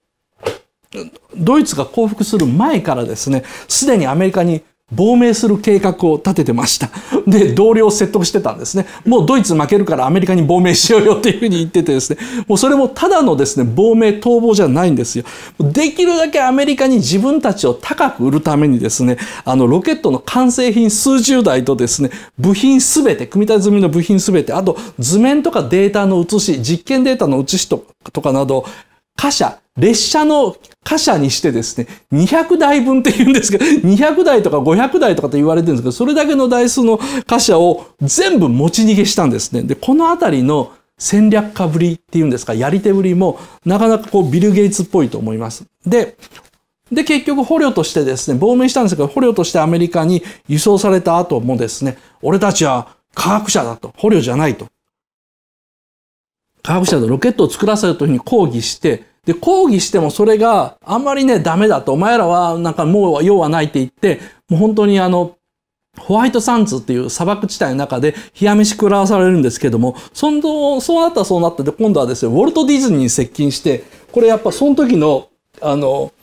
ドイツが降伏する前からですね、すでにアメリカに亡命する計画を立ててました。で、同僚を説得してたんですね。もうドイツ負けるからアメリカに亡命しようよっていうふうに言っててですね、もうそれもただのですね、亡命逃亡じゃないんですよ。できるだけアメリカに自分たちを高く売るためにですね、あの、ロケットの完成品数十台とですね、部品すべて、組み立て済みの部品すべて、あと図面とかデータの写し、実験データの写しとかなど、貨車、列車の貨車にしてですね、200台分って言うんですけど、200 [laughs] 台とか500台とかって言われてるんですけど、それだけの台数の貨車を全部持ち逃げしたんですね。で、このあたりの戦略家ぶりっていうんですか、やり手ぶりも、なかなかこうビル・ゲイツっぽいと思います。で、で、結局捕虜としてですね、亡命したんですけど、捕虜としてアメリカに輸送された後もですね、俺たちは科学者だと、捕虜じゃないと。科学者でロケットを作らせるというふうに抗議して、で、抗議してもそれがあんまりね、ダメだと、お前らはなんかもう用はないって言って、もう本当にあの、ホワイトサンズっていう砂漠地帯の中で冷や飯食らわされるんですけども、そのそうなったらそうなったで、今度はですね、ウォルト・ディズニーに接近して、これやっぱその時の、あの、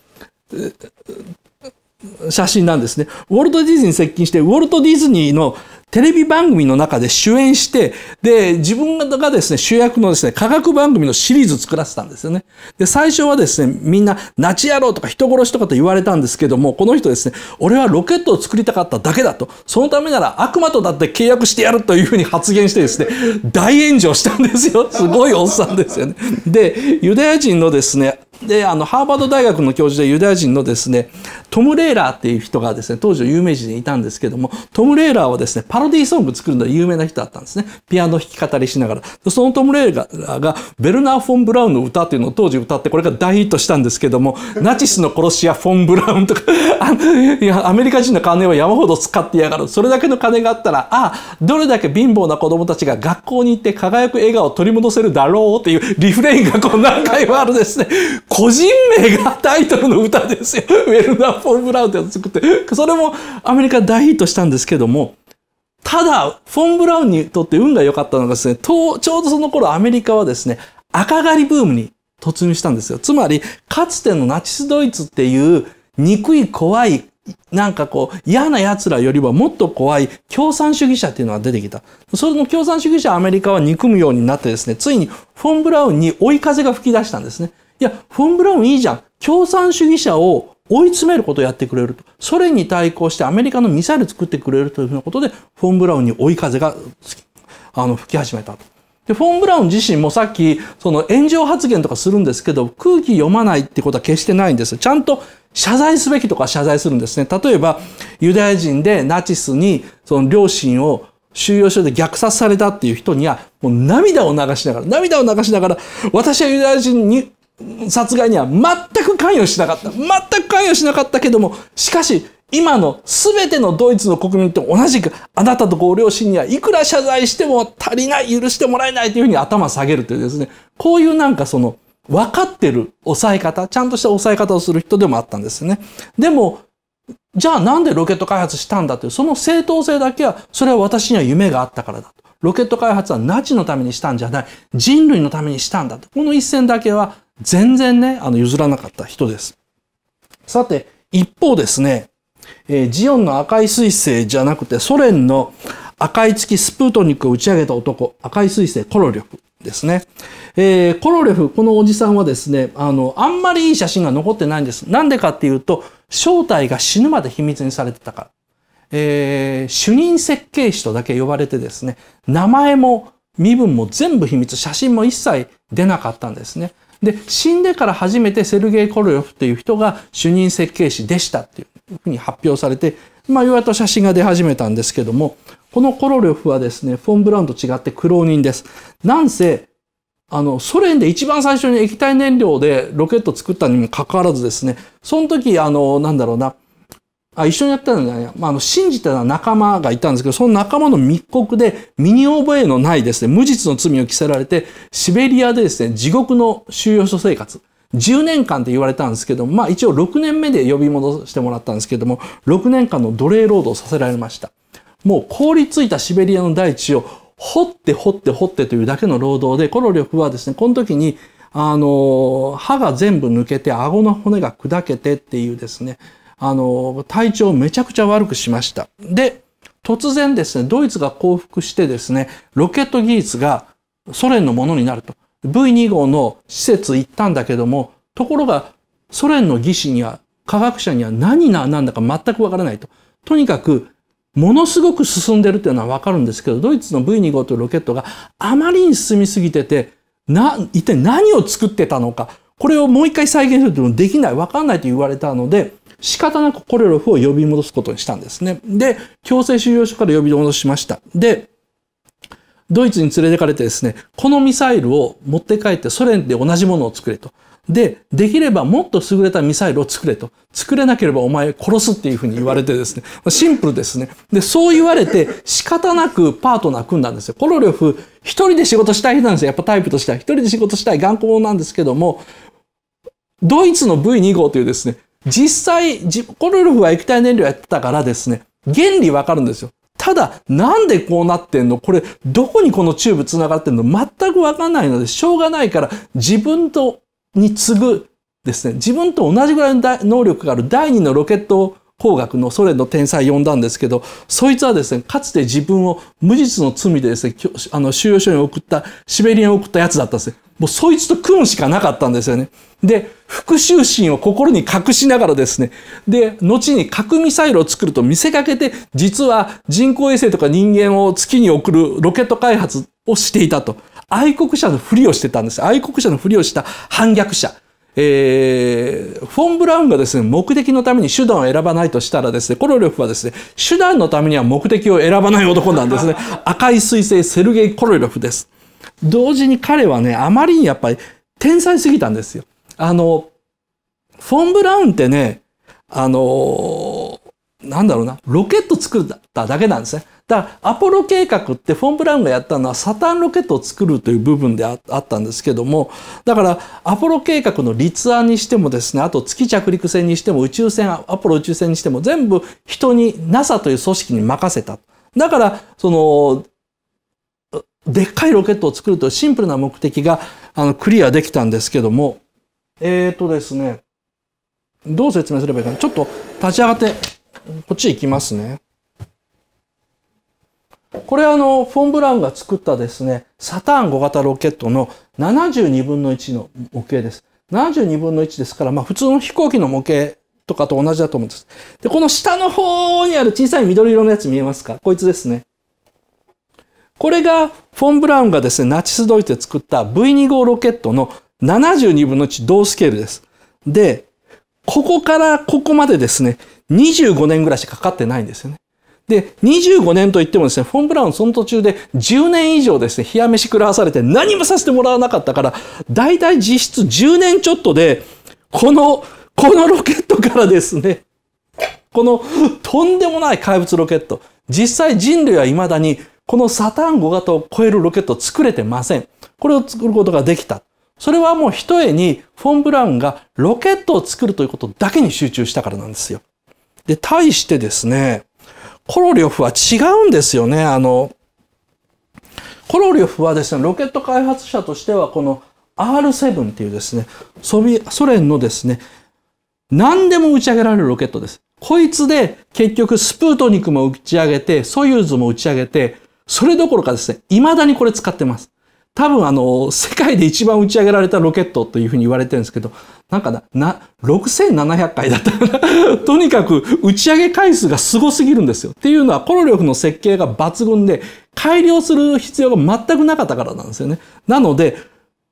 写真なんですね。ウォルト・ディズニーに接近して、ウォルト・ディズニーのテレビ番組の中で主演して、で、自分がですね、主役のですね、科学番組のシリーズ作らせたんですよね。で、最初はですね、みんな、ナチ野郎とか人殺しとかと言われたんですけども、この人ですね、俺はロケットを作りたかっただけだと、そのためなら悪魔とだって契約してやるというふうに発言してですね、大炎上したんですよ。すごいおっさんですよね。で、ユダヤ人のですね、であのハーバード大学の教授でユダヤ人のですねトム・レーラーっていう人がですね当時の有名人でいたんですけどもトム・レーラーはですねパロディーソング作るので有名な人だったんですねピアノ弾き語りしながらそのトム・レーラーがベルナー・フォン・ブラウンの歌っていうのを当時歌ってこれが大ヒットしたんですけどもナチスの殺し屋フォン・ブラウンとか [laughs] いやアメリカ人の金を山ほど使ってやがるそれだけの金があったらああどれだけ貧乏な子供たちが学校に行って輝く笑顔を取り戻せるだろうっていうリフレインがこう何回もあるですね個人名がタイトルの歌ですよ。[laughs] ウェルダー・フォン・ブラウンってやつ作って、それもアメリカ大ヒットしたんですけども、ただ、フォン・ブラウンにとって運が良かったのがですね、ちょうどその頃アメリカはですね、赤狩りブームに突入したんですよ。つまり、かつてのナチスドイツっていう憎い怖い、なんかこう嫌な奴らよりはもっと怖い共産主義者っていうのが出てきた。その共産主義者アメリカは憎むようになってですね、ついにフォン・ブラウンに追い風が吹き出したんですね。いや、フォン・ブラウンいいじゃん。共産主義者を追い詰めることをやってくれると。ソ連に対抗してアメリカのミサイル作ってくれるというふうなことで、フォン・ブラウンに追い風があの吹き始めたと。で、フォン・ブラウン自身もさっき、その炎上発言とかするんですけど、空気読まないってことは決してないんです。ちゃんと謝罪すべきとか謝罪するんですね。例えば、ユダヤ人でナチスに、その両親を収容所で虐殺されたっていう人には、もう涙を流しながら、涙を流しながら、私はユダヤ人に殺害には全く関与しなかった。全く関与しなかったけども、しかし、今の全てのドイツの国民と同じく、あなたとご両親にはいくら謝罪しても足りない、許してもらえないというふうに頭下げるというですね、こういうなんかその、分かってる抑え方、ちゃんとした抑え方をする人でもあったんですね。でも、じゃあなんでロケット開発したんだという、その正当性だけは、それは私には夢があったからだと。ロケット開発はナチのためにしたんじゃない。人類のためにしたんだと。この一戦だけは全然ね、あの、譲らなかった人です。さて、一方ですね、えー、ジオンの赤い彗星じゃなくて、ソ連の赤い月スプートニックを打ち上げた男、赤い彗星コロリョフですね。えー、コロリョフ、このおじさんはですね、あの、あんまりいい写真が残ってないんです。なんでかっていうと、正体が死ぬまで秘密にされてたから。えー、主任設計士とだけ呼ばれてですね、名前も身分も全部秘密、写真も一切出なかったんですね。で、死んでから初めてセルゲイ・コロヨフという人が主任設計士でしたっていうふうに発表されて、まあ、ようやと写真が出始めたんですけども、このコロリョフはですね、フォン・ブラウンと違って苦労人です。なんせ、あの、ソ連で一番最初に液体燃料でロケット作ったにもかかわらずですね、その時、あの、なんだろうな、あ一緒にやったんじゃない、まあ、あの信じてた仲間がいたんですけど、その仲間の密告で身に覚えのないですね、無実の罪を着せられて、シベリアでですね、地獄の収容所生活。10年間って言われたんですけども、まあ一応6年目で呼び戻してもらったんですけども、6年間の奴隷労働させられました。もう凍りついたシベリアの大地を掘って掘って掘ってというだけの労働で、この力はですね、この時に、あの、歯が全部抜けて、顎の骨が砕けてっていうですね、あの、体調をめちゃくちゃ悪くしました。で、突然ですね、ドイツが降伏してですね、ロケット技術がソ連のものになると。V2 号の施設行ったんだけども、ところがソ連の技師には、科学者には何が何だか全くわからないと。とにかく、ものすごく進んでるっていうのはわかるんですけど、ドイツの V2 号というロケットがあまりに進みすぎてて、な、一体何を作ってたのか、これをもう一回再現するというのできない、わかんないと言われたので、仕方なくコレロフを呼び戻すことにしたんですね。で、強制収容所から呼び戻しました。で、ドイツに連れてかれてですね、このミサイルを持って帰ってソ連で同じものを作れと。で、できればもっと優れたミサイルを作れと。作れなければお前殺すっていうふうに言われてですね。シンプルですね。で、そう言われて仕方なくパートナー組んだんですよ。コロリョフ一人で仕事したい人なんですよ。やっぱタイプとしては。一人で仕事したい頑固者なんですけども、ドイツの V2 号というですね、実際、コルルフは液体燃料やってたからですね、原理わかるんですよ。ただ、なんでこうなってんのこれ、どこにこのチューブ繋がってんの全くわかんないので、しょうがないから、自分と、に次ぐですね、自分と同じぐらいの能力がある第2のロケットを工学のソ連の天才を呼んだんですけど、そいつはですね、かつて自分を無実の罪でですね、あの収容所に送った、シベリアに送ったやつだったんですね。もうそいつと組むしかなかったんですよね。で、復讐心を心に隠しながらですね、で、後に核ミサイルを作ると見せかけて、実は人工衛星とか人間を月に送るロケット開発をしていたと。愛国者のふりをしてたんです。愛国者のふりをした反逆者。えー、フォン・ブラウンがですね、目的のために手段を選ばないとしたらですね、コロリョフはですね、手段のためには目的を選ばない男なんですね。[laughs] 赤い彗星、セルゲイ・コロリョフです。同時に彼はね、あまりにやっぱり天才すぎたんですよ。あの、フォン・ブラウンってね、あのー、なんだろうな、ロケット作っただけなんですね。だアポロ計画ってフォン・ブラウンがやったのはサタンロケットを作るという部分であったんですけどもだからアポロ計画の立案にしてもですねあと月着陸船にしても宇宙船アポロ宇宙船にしても全部人に NASA という組織に任せた。だからそのでっかいロケットを作るというシンプルな目的があのクリアできたんですけどもえっ、ー、とですねどう説明すればいいかなちょっと立ち上がってこっち行きますね。これあの、フォン・ブラウンが作ったですね、サターン5型ロケットの72分の1の模型です。72分の1ですから、まあ普通の飛行機の模型とかと同じだと思うんです。で、この下の方にある小さい緑色のやつ見えますかこいつですね。これが、フォン・ブラウンがですね、ナチスドイツで作った V2 号ロケットの72分の1同スケールです。で、ここからここまでですね、25年ぐらいしかかかってないんですよね。で、25年といってもですね、フォン・ブラウンその途中で10年以上ですね、冷や飯食らわされて何もさせてもらわなかったから、だいたい実質10年ちょっとで、この、このロケットからですね、このとんでもない怪物ロケット、実際人類は未だにこのサタン5型を超えるロケットを作れてません。これを作ることができた。それはもう一重にフォン・ブラウンがロケットを作るということだけに集中したからなんですよ。で、対してですね、コロリョフは違うんですよね。あの、コロリョフはですね、ロケット開発者としては、この R7 っていうですね、ソビ、ソ連のですね、何でも打ち上げられるロケットです。こいつで結局スプートニクも打ち上げて、ソユーズも打ち上げて、それどころかですね、未だにこれ使ってます。多分あの、世界で一番打ち上げられたロケットというふうに言われてるんですけど、なんかな、な、6700回だったか [laughs] とにかく打ち上げ回数がすごすぎるんですよ。っていうのは、コロリョフの設計が抜群で、改良する必要が全くなかったからなんですよね。なので、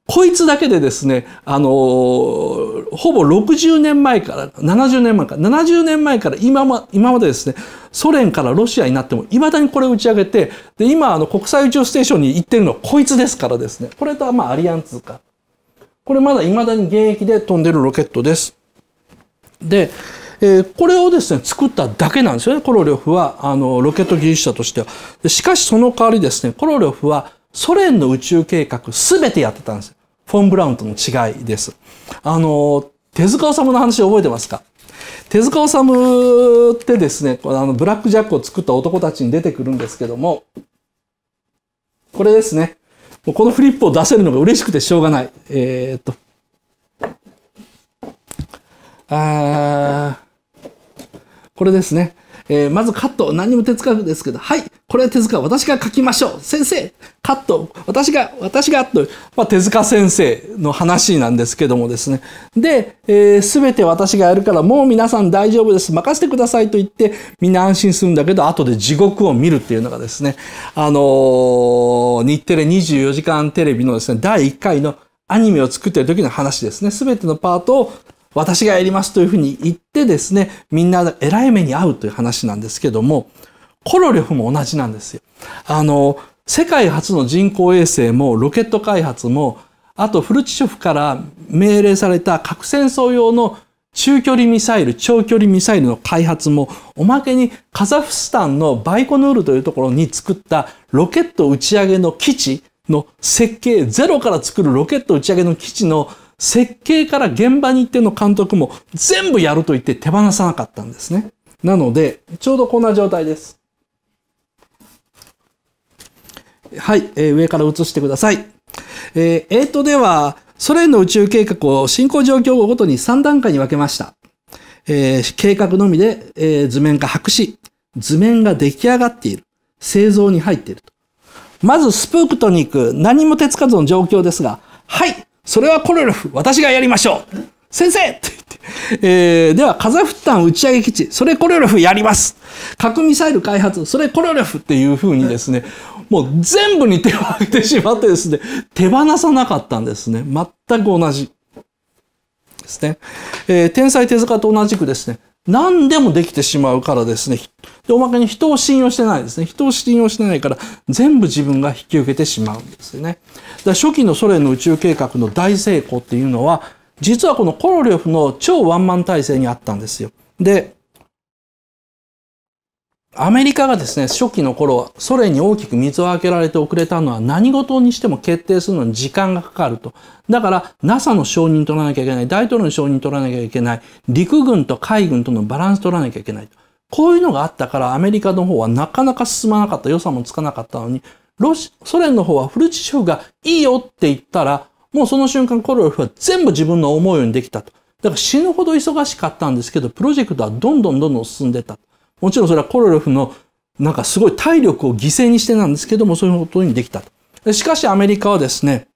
こいつだけでですね、あのー、ほぼ60年前から、70年前から、70年前から今ま、今までですね、ソ連からロシアになっても、いまだにこれを打ち上げて、で、今、あの、国際宇宙ステーションに行ってるのはこいつですからですね、これとはまあ、アリアンツか。これまだ未だに現役で飛んでるロケットです。で、えー、これをですね、作っただけなんですよね、コロリョフは、あの、ロケット技術者としては。しかしその代わりですね、コロリョフはソ連の宇宙計画すべてやってたんです。フォン・ブラウンとの違いです。あの、手塚治虫の話覚えてますか手塚治虫ってですね、あの、ブラックジャックを作った男たちに出てくるんですけども、これですね。もうこのフリップを出せるのが嬉しくてしょうがない。えー、っと。あー、これですね。えー、まずカット。何にも手つかずですけど、はい。これは手塚、私が書きましょう。先生、カット。私が、私が、と、まあ、手塚先生の話なんですけどもですね。で、す、えー、べ、て私がやるから、もう皆さん大丈夫です。任せてくださいと言って、みんな安心するんだけど、後で地獄を見るっていうのがですね、あのー、日テレ24時間テレビのですね、第1回のアニメを作っている時の話ですね。すべてのパートを私がやりますというふうに言ってですね、みんな偉い目に遭うという話なんですけども、コロリョフも同じなんですよ。あの、世界初の人工衛星もロケット開発も、あとフルチショフから命令された核戦争用の中距離ミサイル、長距離ミサイルの開発も、おまけにカザフスタンのバイコヌールというところに作ったロケット打ち上げの基地の設計、ゼロから作るロケット打ち上げの基地の設計から現場に行っての監督も全部やると言って手放さなかったんですね。なので、ちょうどこんな状態です。はい、えー、上から移してください。えー、えっとでは、ソ連の宇宙計画を進行状況ごとに3段階に分けました。えー、計画のみで、えー、図面が白紙、図面が出来上がっている、製造に入っていると。まず、スプークトニック、何も手つかずの状況ですが、はい、それはコロロフ、私がやりましょう先生って言って、えー、では、カザフスタン打ち上げ基地、それコロロフやります。核ミサイル開発、それコロロフっていうふうにですね、もう全部に手を挙げてしまってですね、手放さなかったんですね。全く同じ。ですね。えー、天才手塚と同じくですね、何でもできてしまうからですね。で、おまけに人を信用してないですね。人を信用してないから、全部自分が引き受けてしまうんですよね。だから初期のソ連の宇宙計画の大成功っていうのは、実はこのコロリョフの超ワンマン体制にあったんですよ。で、アメリカがですね、初期の頃、ソ連に大きく水を開けられて遅れたのは何事にしても決定するのに時間がかかると。だから、NASA の承認取らなきゃいけない、大統領の承認取らなきゃいけない、陸軍と海軍とのバランス取らなきゃいけないと。こういうのがあったから、アメリカの方はなかなか進まなかった、予算もつかなかったのに、ロシ、ソ連の方はフルチシフがいいよって言ったら、もうその瞬間コロフは全部自分の思うようにできたと。だから死ぬほど忙しかったんですけど、プロジェクトはどんどんどんどん進んでったもちろんそれはコロロフのなんかすごい体力を犠牲にしてなんですけども、そういうことにできたと。しかしアメリカはですね、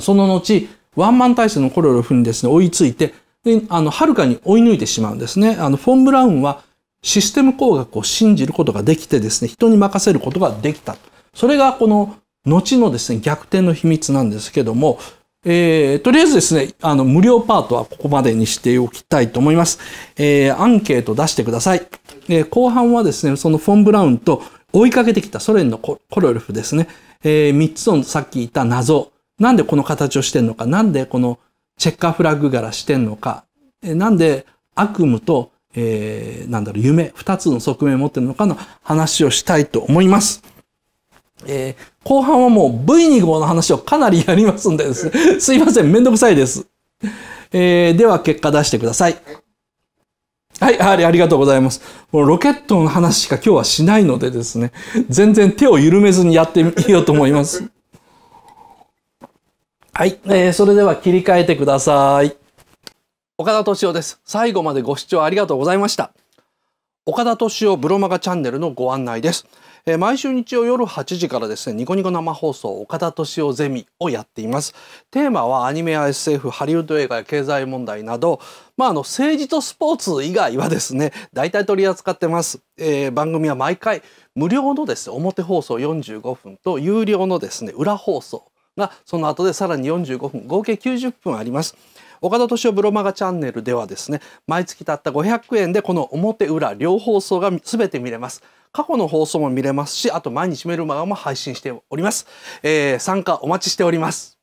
その後、ワンマン体制のコロロフにですね、追いついて、で、あの、はるかに追い抜いてしまうんですね。あの、フォン・ブラウンはシステム工学を信じることができてですね、人に任せることができた。それがこの、後のですね、逆転の秘密なんですけども、えー、とりあえずですね、あの、無料パートはここまでにしておきたいと思います。えー、アンケート出してください。えー、後半はですね、そのフォン・ブラウンと追いかけてきたソ連のコロルフですね、えー、3つのさっき言った謎、なんでこの形をしてんのか、なんでこのチェッカーフラッグ柄してんのか、えー、なんで悪夢と、えー、なんだろう、夢、2つの側面を持ってるのかの話をしたいと思います。えー、後半はもう V 2号の話をかなりやりますんでです、ね、すいません、めんどくさいです。えー、では結果出してください。はい、りありがとうございます。もうロケットの話しか今日はしないのでですね、全然手を緩めずにやってみようと思います。はい、えー、それでは切り替えてください。岡田敏夫です。最後までご視聴ありがとうございました。岡田敏夫ブロマガチャンネルのご案内です。えー、毎週日曜夜8時からですね、ニコニコ生放送岡田敏夫ゼミをやっています。テーマはアニメや SF、ハリウッド映画や経済問題など、まあ、あの、政治とスポーツ以外はですね、大体取り扱ってます。えー、番組は毎回無料のですね、表放送45分と有料のですね、裏放送がその後でさらに45分、合計90分あります。岡田敏夫ブロマガチャンネルではですね毎月たった500円でこの表裏両放送が全て見れます過去の放送も見れますし、あと毎日メルマガも配信しております。えー、参加お待ちしております。